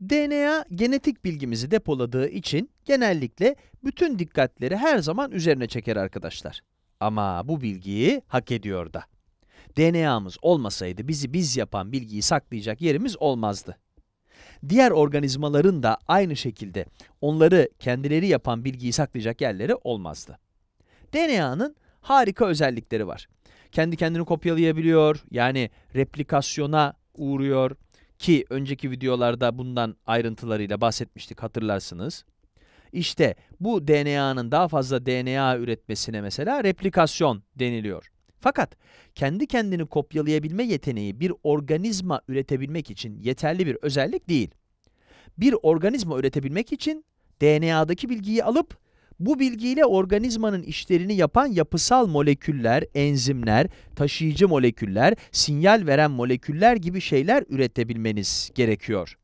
DNA genetik bilgimizi depoladığı için genellikle bütün dikkatleri her zaman üzerine çeker arkadaşlar. Ama bu bilgiyi hak ediyor da. DNA'mız olmasaydı bizi biz yapan bilgiyi saklayacak yerimiz olmazdı. Diğer organizmaların da aynı şekilde onları kendileri yapan bilgiyi saklayacak yerleri olmazdı. DNA'nın harika özellikleri var. Kendi kendini kopyalayabiliyor, yani replikasyona uğruyor, ki önceki videolarda bundan ayrıntılarıyla bahsetmiştik hatırlarsınız. İşte bu DNA'nın daha fazla DNA üretmesine mesela replikasyon deniliyor. Fakat kendi kendini kopyalayabilme yeteneği bir organizma üretebilmek için yeterli bir özellik değil. Bir organizma üretebilmek için DNA'daki bilgiyi alıp bu bilgiyle organizmanın işlerini yapan yapısal moleküller, enzimler, taşıyıcı moleküller, sinyal veren moleküller gibi şeyler üretebilmeniz gerekiyor.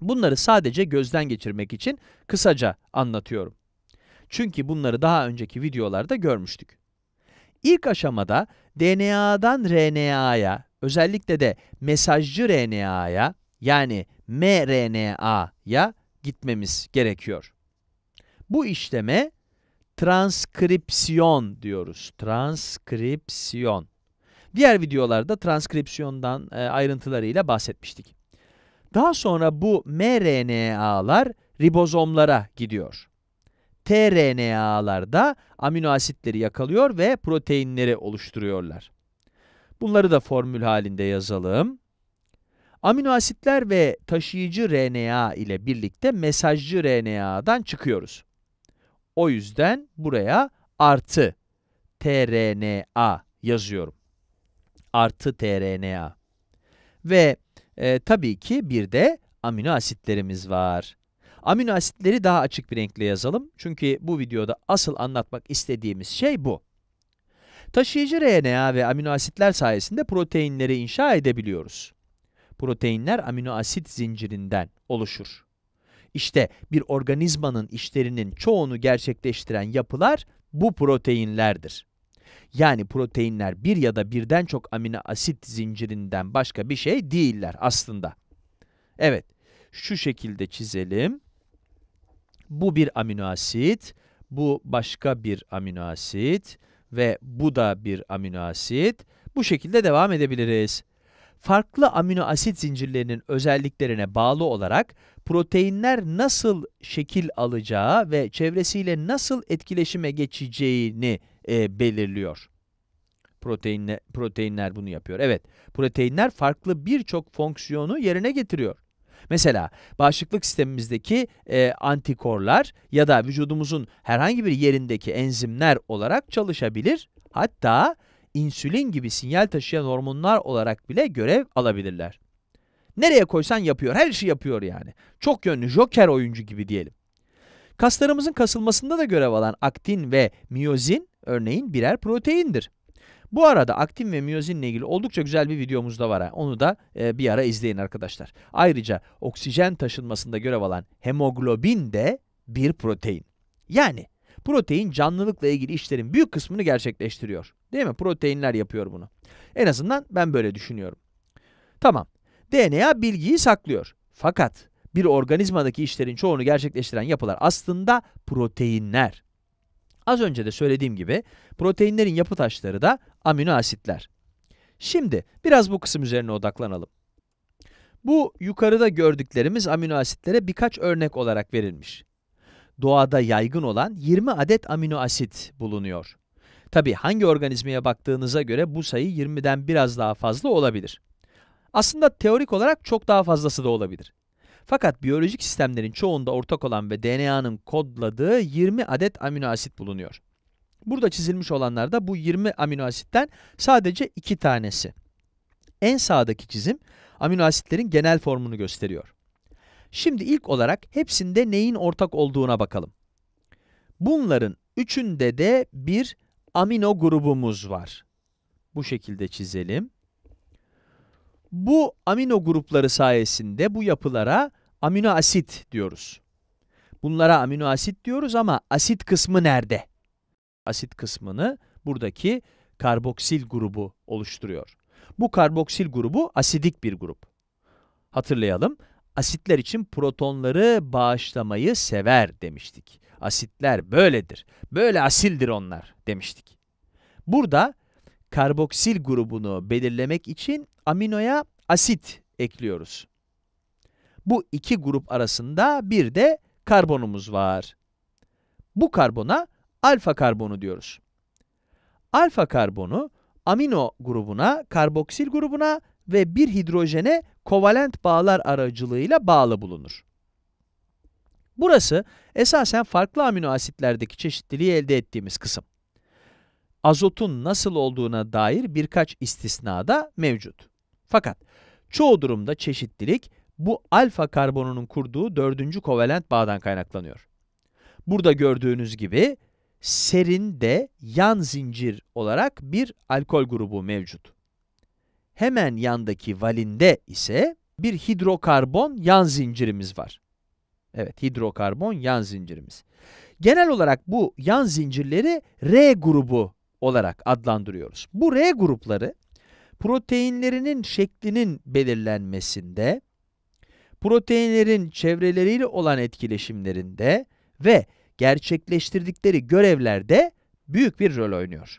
Bunları sadece gözden geçirmek için kısaca anlatıyorum. Çünkü bunları daha önceki videolarda görmüştük. İlk aşamada DNA'dan RNA'ya, özellikle de mesajcı RNA'ya yani mRNA'ya gitmemiz gerekiyor. Bu işleme transkripsiyon diyoruz. Transkripsiyon. Diğer videolarda transkripsiyondan e, ayrıntılarıyla bahsetmiştik. Daha sonra bu mRNA'lar ribozomlara gidiyor. tRNA'lar da amino asitleri yakalıyor ve proteinleri oluşturuyorlar. Bunları da formül halinde yazalım. Amino asitler ve taşıyıcı RNA ile birlikte mesajcı RNA'dan çıkıyoruz. O yüzden buraya artı trna yazıyorum. Artı trna. Ve e, tabii ki bir de amino asitlerimiz var. Amino asitleri daha açık bir renkle yazalım. Çünkü bu videoda asıl anlatmak istediğimiz şey bu. Taşıyıcı RNA ve amino asitler sayesinde proteinleri inşa edebiliyoruz. Proteinler amino asit zincirinden oluşur. İşte bir organizmanın işlerinin çoğunu gerçekleştiren yapılar bu proteinlerdir. Yani proteinler bir ya da birden çok amino asit zincirinden başka bir şey değiller aslında. Evet, şu şekilde çizelim. Bu bir amino asit, bu başka bir amino asit ve bu da bir amino asit. Bu şekilde devam edebiliriz farklı amino asit zincirlerinin özelliklerine bağlı olarak proteinler nasıl şekil alacağı ve çevresiyle nasıl etkileşime geçeceğini e, belirliyor. Proteinle, proteinler bunu yapıyor. Evet, proteinler farklı birçok fonksiyonu yerine getiriyor. Mesela bağışıklık sistemimizdeki e, antikorlar ya da vücudumuzun herhangi bir yerindeki enzimler olarak çalışabilir. Hatta insülin gibi sinyal taşıyan hormonlar olarak bile görev alabilirler. Nereye koysan yapıyor, her şeyi yapıyor yani. Çok yönlü joker oyuncu gibi diyelim. Kaslarımızın kasılmasında da görev alan aktin ve miyozin örneğin birer proteindir. Bu arada aktin ve miyozinle ilgili oldukça güzel bir videomuz da var. Onu da e, bir ara izleyin arkadaşlar. Ayrıca oksijen taşınmasında görev alan hemoglobin de bir protein. Yani Protein canlılıkla ilgili işlerin büyük kısmını gerçekleştiriyor. Değil mi? Proteinler yapıyor bunu. En azından ben böyle düşünüyorum. Tamam. DNA bilgiyi saklıyor. Fakat bir organizmadaki işlerin çoğunu gerçekleştiren yapılar aslında proteinler. Az önce de söylediğim gibi proteinlerin yapı taşları da amino asitler. Şimdi biraz bu kısım üzerine odaklanalım. Bu yukarıda gördüklerimiz amino asitlere birkaç örnek olarak verilmiş doğada yaygın olan 20 adet amino asit bulunuyor. Tabi hangi organizmaya baktığınıza göre bu sayı 20'den biraz daha fazla olabilir. Aslında teorik olarak çok daha fazlası da olabilir. Fakat biyolojik sistemlerin çoğunda ortak olan ve DNA'nın kodladığı 20 adet amino asit bulunuyor. Burada çizilmiş olanlar da bu 20 amino asitten sadece 2 tanesi. En sağdaki çizim amino asitlerin genel formunu gösteriyor. Şimdi ilk olarak hepsinde neyin ortak olduğuna bakalım. Bunların üçünde de bir amino grubumuz var. Bu şekilde çizelim. Bu amino grupları sayesinde bu yapılara amino asit diyoruz. Bunlara amino asit diyoruz ama asit kısmı nerede? Asit kısmını buradaki karboksil grubu oluşturuyor. Bu karboksil grubu asidik bir grup. Hatırlayalım, asitler için protonları bağışlamayı sever demiştik. Asitler böyledir. Böyle asildir onlar demiştik. Burada karboksil grubunu belirlemek için aminoya asit ekliyoruz. Bu iki grup arasında bir de karbonumuz var. Bu karbona alfa karbonu diyoruz. Alfa karbonu amino grubuna, karboksil grubuna ve bir hidrojene kovalent bağlar aracılığıyla bağlı bulunur. Burası esasen farklı amino asitlerdeki çeşitliliği elde ettiğimiz kısım. Azotun nasıl olduğuna dair birkaç istisna da mevcut. Fakat çoğu durumda çeşitlilik bu alfa karbonunun kurduğu dördüncü kovalent bağdan kaynaklanıyor. Burada gördüğünüz gibi serin de yan zincir olarak bir alkol grubu mevcut hemen yandaki valinde ise bir hidrokarbon yan zincirimiz var. Evet, hidrokarbon yan zincirimiz. Genel olarak bu yan zincirleri R grubu olarak adlandırıyoruz. Bu R grupları proteinlerinin şeklinin belirlenmesinde, proteinlerin çevreleriyle olan etkileşimlerinde ve gerçekleştirdikleri görevlerde büyük bir rol oynuyor.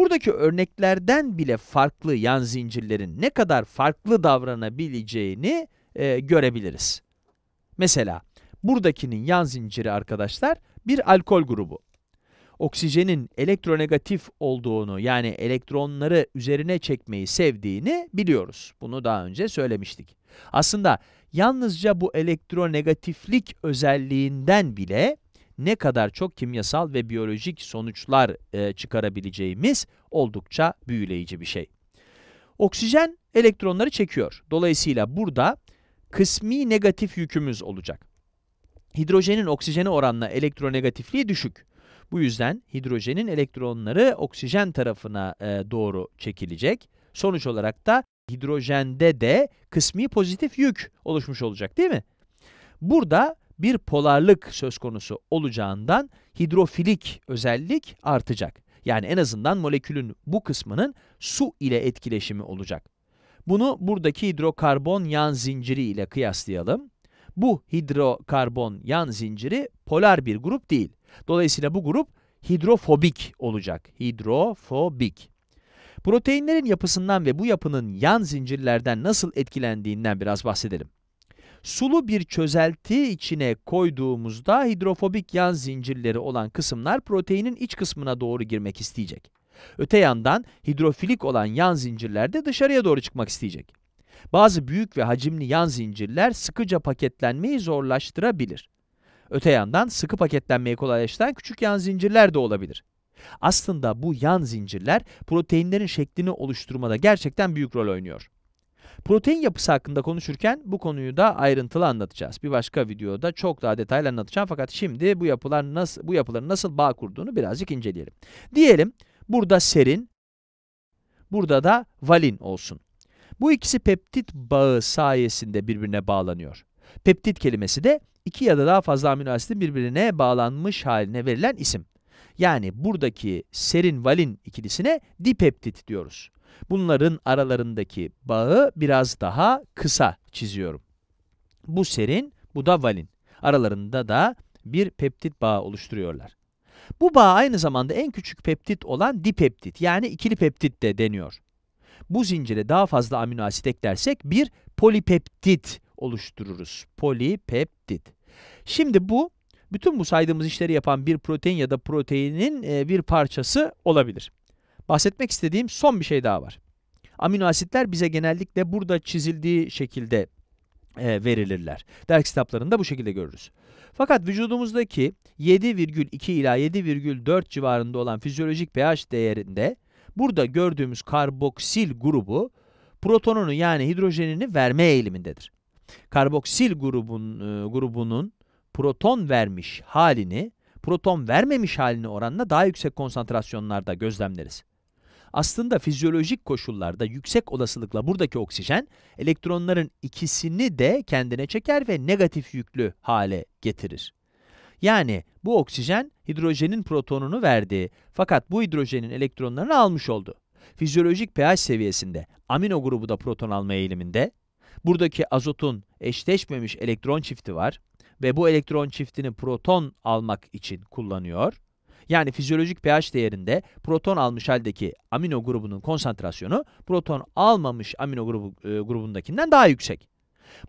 Buradaki örneklerden bile farklı yan zincirlerin ne kadar farklı davranabileceğini e, görebiliriz. Mesela buradakinin yan zinciri arkadaşlar bir alkol grubu. Oksijenin elektronegatif olduğunu yani elektronları üzerine çekmeyi sevdiğini biliyoruz. Bunu daha önce söylemiştik. Aslında yalnızca bu elektronegatiflik özelliğinden bile ne kadar çok kimyasal ve biyolojik sonuçlar e, çıkarabileceğimiz oldukça büyüleyici bir şey. Oksijen elektronları çekiyor. Dolayısıyla burada kısmi negatif yükümüz olacak. Hidrojenin oksijene oranla elektronegatifliği düşük. Bu yüzden hidrojenin elektronları oksijen tarafına e, doğru çekilecek. Sonuç olarak da hidrojende de kısmi pozitif yük oluşmuş olacak değil mi? Burada bir polarlık söz konusu olacağından hidrofilik özellik artacak. Yani en azından molekülün bu kısmının su ile etkileşimi olacak. Bunu buradaki hidrokarbon yan zinciri ile kıyaslayalım. Bu hidrokarbon yan zinciri polar bir grup değil. Dolayısıyla bu grup hidrofobik olacak. Hidrofobik. Proteinlerin yapısından ve bu yapının yan zincirlerden nasıl etkilendiğinden biraz bahsedelim sulu bir çözelti içine koyduğumuzda hidrofobik yan zincirleri olan kısımlar proteinin iç kısmına doğru girmek isteyecek. Öte yandan hidrofilik olan yan zincirler de dışarıya doğru çıkmak isteyecek. Bazı büyük ve hacimli yan zincirler sıkıca paketlenmeyi zorlaştırabilir. Öte yandan sıkı paketlenmeyi kolaylaştıran küçük yan zincirler de olabilir. Aslında bu yan zincirler proteinlerin şeklini oluşturmada gerçekten büyük rol oynuyor. Protein yapısı hakkında konuşurken bu konuyu da ayrıntılı anlatacağız. Bir başka videoda çok daha detaylı anlatacağım fakat şimdi bu yapılar nasıl bu yapıların nasıl bağ kurduğunu birazcık inceleyelim. Diyelim burada serin, burada da valin olsun. Bu ikisi peptit bağı sayesinde birbirine bağlanıyor. Peptit kelimesi de iki ya da daha fazla amino asitin birbirine bağlanmış haline verilen isim. Yani buradaki serin valin ikilisine dipeptit diyoruz. Bunların aralarındaki bağı biraz daha kısa çiziyorum. Bu serin, bu da valin. Aralarında da bir peptit bağı oluşturuyorlar. Bu bağ aynı zamanda en küçük peptit olan dipeptit yani ikili peptit de deniyor. Bu zincire daha fazla amino asit eklersek bir polipeptit oluştururuz. Polipeptit. Şimdi bu bütün bu saydığımız işleri yapan bir protein ya da proteinin e, bir parçası olabilir. Bahsetmek istediğim son bir şey daha var. Amino asitler bize genellikle burada çizildiği şekilde e, verilirler. Ders kitaplarında bu şekilde görürüz. Fakat vücudumuzdaki 7,2 ila 7,4 civarında olan fizyolojik pH değerinde burada gördüğümüz karboksil grubu protonunu yani hidrojenini verme eğilimindedir. Karboksil grubun, e, grubunun proton vermiş halini proton vermemiş halini oranla daha yüksek konsantrasyonlarda gözlemleriz. Aslında fizyolojik koşullarda yüksek olasılıkla buradaki oksijen elektronların ikisini de kendine çeker ve negatif yüklü hale getirir. Yani bu oksijen hidrojenin protonunu verdi fakat bu hidrojenin elektronlarını almış oldu. Fizyolojik pH seviyesinde amino grubu da proton alma eğiliminde. Buradaki azotun eşleşmemiş elektron çifti var ve bu elektron çiftini proton almak için kullanıyor. Yani fizyolojik pH değerinde proton almış haldeki amino grubunun konsantrasyonu proton almamış amino grubu, e, grubundakinden daha yüksek.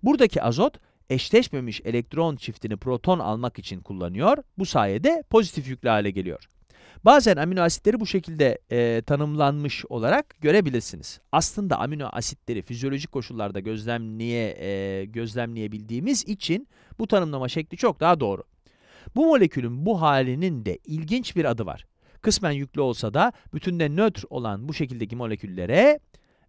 Buradaki azot eşleşmemiş elektron çiftini proton almak için kullanıyor. Bu sayede pozitif yüklü hale geliyor. Bazen amino asitleri bu şekilde e, tanımlanmış olarak görebilirsiniz. Aslında amino asitleri fizyolojik koşullarda gözlemleye e, gözlemleyebildiğimiz için bu tanımlama şekli çok daha doğru. Bu molekülün bu halinin de ilginç bir adı var. Kısmen yüklü olsa da bütünde nötr olan bu şekildeki moleküllere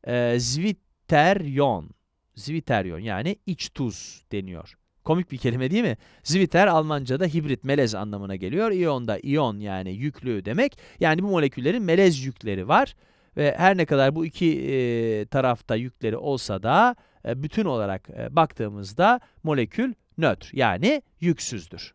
e, zwitteryon, zwitteryon yani iç tuz deniyor. Komik bir kelime değil mi? Zwitter Almanca'da hibrit, melez anlamına geliyor. da iyon yani yüklü demek. Yani bu moleküllerin melez yükleri var. Ve her ne kadar bu iki e, tarafta yükleri olsa da e, bütün olarak e, baktığımızda molekül nötr yani yüksüzdür.